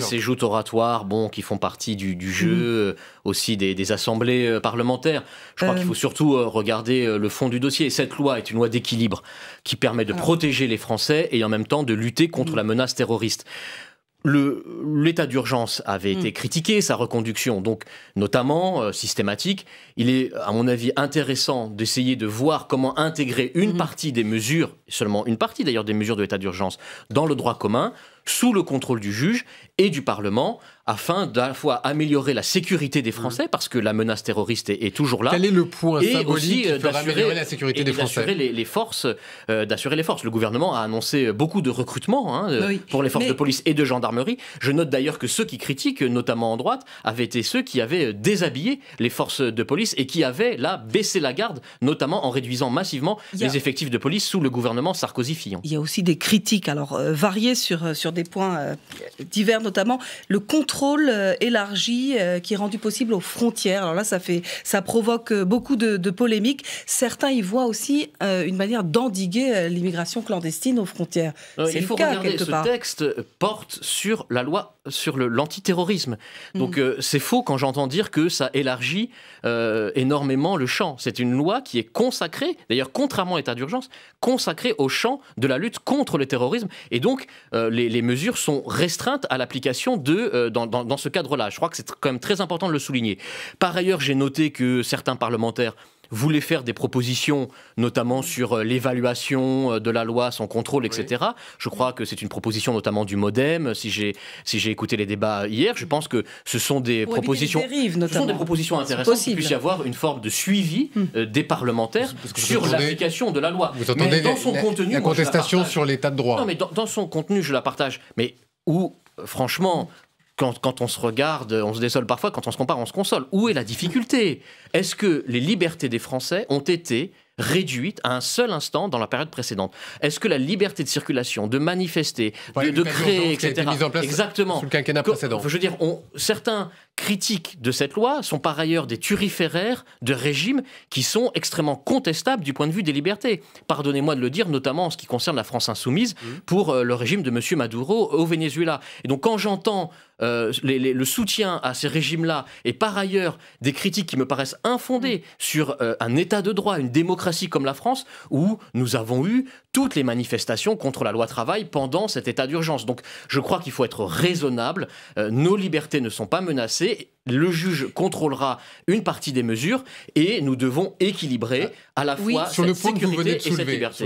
ces joutes oratoires, bon, qui font partie du, jeu, mhm. euh, aussi des, assemblées euh, parlementaires. Je crois qu'il euh. faut surtout regarder le fond du dossier. Cette loi est une loi d'équilibre qui permet de protéger les Français et en même temps de lutter contre mhm. la menace terroriste l'état d'urgence avait été mhm. critiqué, sa reconduction, donc notamment systématique. Il est, à mon avis, intéressant d'essayer de voir comment intégrer une partie des mesures, seulement une partie d'ailleurs des mesures de l'état d'urgence, dans le droit commun, sous le contrôle du juge et du Parlement afin d'à la fois améliorer la sécurité des Français parce que la menace terroriste est, toujours là. est le point et aussi euh, d'assurer la sécurité des Français les, les, forces, euh, d'assurer les forces. Le gouvernement a annoncé beaucoup de recrutements hein, pour les forces de police et de gendarmerie. Je note d'ailleurs que ceux qui critiquent, notamment en droite, avaient été ceux qui avaient euh, déshabillé les forces de police et qui avaient là baissé la garde, notamment en réduisant massivement les effectifs de police sous le gouvernement Sarkozy-Fillon. Il y a aussi des critiques alors variées sur sur des points euh, divers, notamment le contrôle euh, élargi euh, qui est rendu possible aux frontières. Alors là, ça, fait, ça provoque beaucoup de, polémiques. Certains y voient aussi une manière d'endiguer l'immigration clandestine aux frontières. C'est le cas, Ce texte porte sur la loi sur l'antiterrorisme. Mm. Donc c'est faux quand j'entends dire que ça élargit énormément le champ. C'est une loi qui est consacrée, d'ailleurs contrairement à l'état d'urgence, consacrée au champ de la lutte contre le terrorisme. Et donc les mesures sont restreintes à l'application de euh, dans, dans ce cadre-là. Je crois que c'est quand même très important de le souligner. Par ailleurs, j'ai noté que certains parlementaires voulait faire des propositions, notamment sur euh, l'évaluation euh, de la loi, son contrôle, etc. Je crois que c'est une proposition notamment du MoDem. Si j'ai si j'ai écouté les débats hier, je pense que ce sont des propositions, ce sont des propositions intéressantes qu'il puisse y avoir une forme de suivi hmm. euh, des parlementaires sur l'application de la loi. Vous entendez dans son la, contenu, contestation sur l'état de droit. Non, mais dans, dans son contenu, je la partage. Mais où franchement, quand, on se regarde, on se désole parfois, quand on se compare, on se console. Où est la difficulté Est-ce que les libertés des Français ont été réduites à un seul instant dans la période précédente Est-ce que la liberté de circulation, de manifester, de, créer, etc. mise en place Exactement. Sous le précédent. Je veux dire, on, certains critiques de cette loi sont par ailleurs des turiféraires de régimes qui sont extrêmement contestables du point de vue des libertés. Pardonnez-moi de le dire, notamment en ce qui concerne la France insoumise, mmh. pour euh, le régime de M. Maduro au Venezuela. Et donc quand j'entends euh, le soutien à ces régimes-là et par ailleurs des critiques qui me paraissent infondées mmh. sur euh, un état de droit, une démocratie comme la France, où nous avons eu toutes les manifestations contre la loi travail pendant cet état d'urgence. Donc je crois qu'il faut être raisonnable, nos libertés ne sont pas menacées le juge contrôlera une partie des mesures et nous devons équilibrer à la fois cette sécurité et cette liberté.